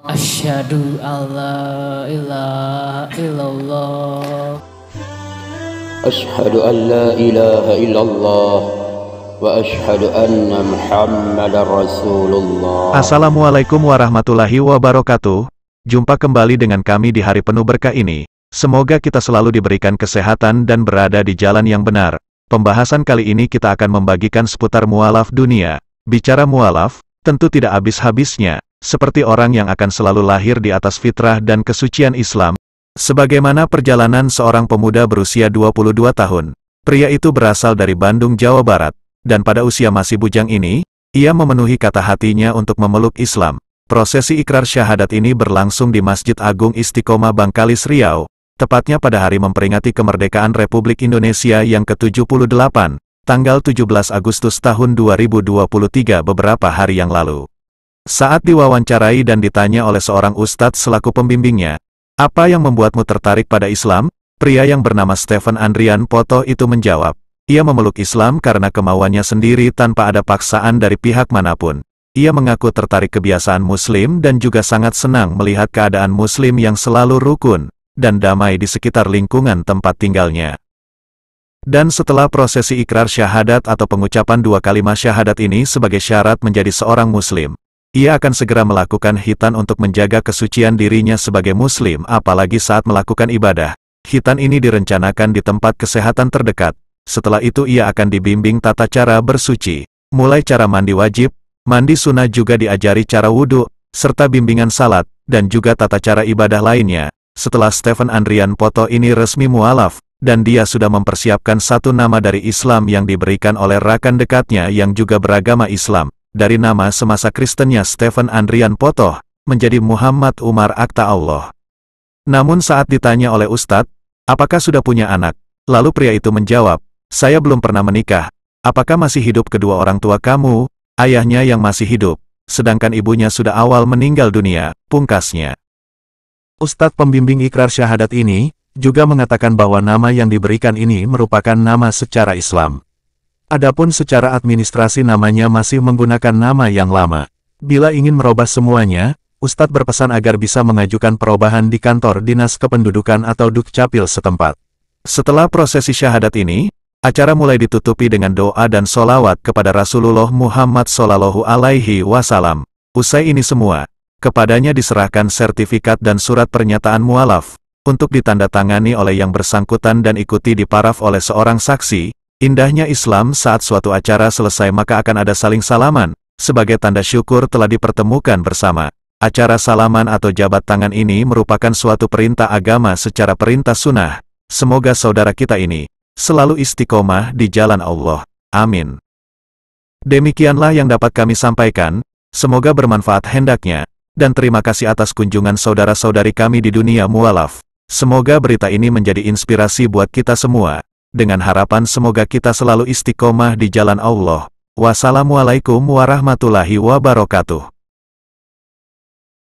Asyhadu alla ilaha illallah Asyhadu alla ilaha illallah wa asyhadu anna Muhammadar Rasulullah Assalamualaikum warahmatullahi wabarakatuh Jumpa kembali dengan kami di hari penuh berkah ini Semoga kita selalu diberikan kesehatan dan berada di jalan yang benar Pembahasan kali ini kita akan membagikan seputar mualaf dunia Bicara mualaf, tentu tidak habis-habisnya seperti orang yang akan selalu lahir di atas fitrah dan kesucian Islam, sebagaimana perjalanan seorang pemuda berusia 22 tahun. Pria itu berasal dari Bandung, Jawa Barat, dan pada usia masih bujang ini, ia memenuhi kata hatinya untuk memeluk Islam. Prosesi ikrar syahadat ini berlangsung di Masjid Agung Istiqomah Bangkalis Riau, tepatnya pada hari memperingati kemerdekaan Republik Indonesia yang ke-78, tanggal 17 Agustus tahun 2023 beberapa hari yang lalu. Saat diwawancarai dan ditanya oleh seorang ustadz selaku pembimbingnya, apa yang membuatmu tertarik pada Islam? Pria yang bernama Stephen Andrian Poto itu menjawab, ia memeluk Islam karena kemauannya sendiri tanpa ada paksaan dari pihak manapun. Ia mengaku tertarik kebiasaan Muslim dan juga sangat senang melihat keadaan Muslim yang selalu rukun dan damai di sekitar lingkungan tempat tinggalnya. Dan setelah prosesi ikrar syahadat atau pengucapan dua kalimat syahadat ini sebagai syarat menjadi seorang Muslim, ia akan segera melakukan hitan untuk menjaga kesucian dirinya sebagai muslim apalagi saat melakukan ibadah. Hitan ini direncanakan di tempat kesehatan terdekat. Setelah itu ia akan dibimbing tata cara bersuci. Mulai cara mandi wajib, mandi sunnah juga diajari cara wudhu, serta bimbingan salat, dan juga tata cara ibadah lainnya. Setelah Stephen Andrian Poto ini resmi mualaf, dan dia sudah mempersiapkan satu nama dari Islam yang diberikan oleh rakan dekatnya yang juga beragama Islam dari nama semasa Kristennya Stephen Andrian Potoh, menjadi Muhammad Umar Akta Allah. Namun saat ditanya oleh Ustadz, apakah sudah punya anak, lalu pria itu menjawab, saya belum pernah menikah, apakah masih hidup kedua orang tua kamu, ayahnya yang masih hidup, sedangkan ibunya sudah awal meninggal dunia, pungkasnya. Ustadz pembimbing ikrar syahadat ini, juga mengatakan bahwa nama yang diberikan ini merupakan nama secara Islam. Adapun secara administrasi namanya masih menggunakan nama yang lama. Bila ingin merubah semuanya, Ustadz berpesan agar bisa mengajukan perubahan di kantor Dinas Kependudukan atau Dukcapil setempat. Setelah prosesi syahadat ini, acara mulai ditutupi dengan doa dan solawat kepada Rasulullah Muhammad Sallallahu Alaihi Wasallam. Usai ini semua, kepadanya diserahkan sertifikat dan surat pernyataan mualaf, untuk ditandatangani oleh yang bersangkutan dan ikuti diparaf oleh seorang saksi, Indahnya Islam saat suatu acara selesai maka akan ada saling salaman, sebagai tanda syukur telah dipertemukan bersama. Acara salaman atau jabat tangan ini merupakan suatu perintah agama secara perintah sunnah. Semoga saudara kita ini selalu istiqomah di jalan Allah. Amin. Demikianlah yang dapat kami sampaikan, semoga bermanfaat hendaknya, dan terima kasih atas kunjungan saudara-saudari kami di dunia mualaf. Semoga berita ini menjadi inspirasi buat kita semua dengan harapan semoga kita selalu istiqomah di jalan Allah. Wassalamualaikum warahmatullahi wabarakatuh.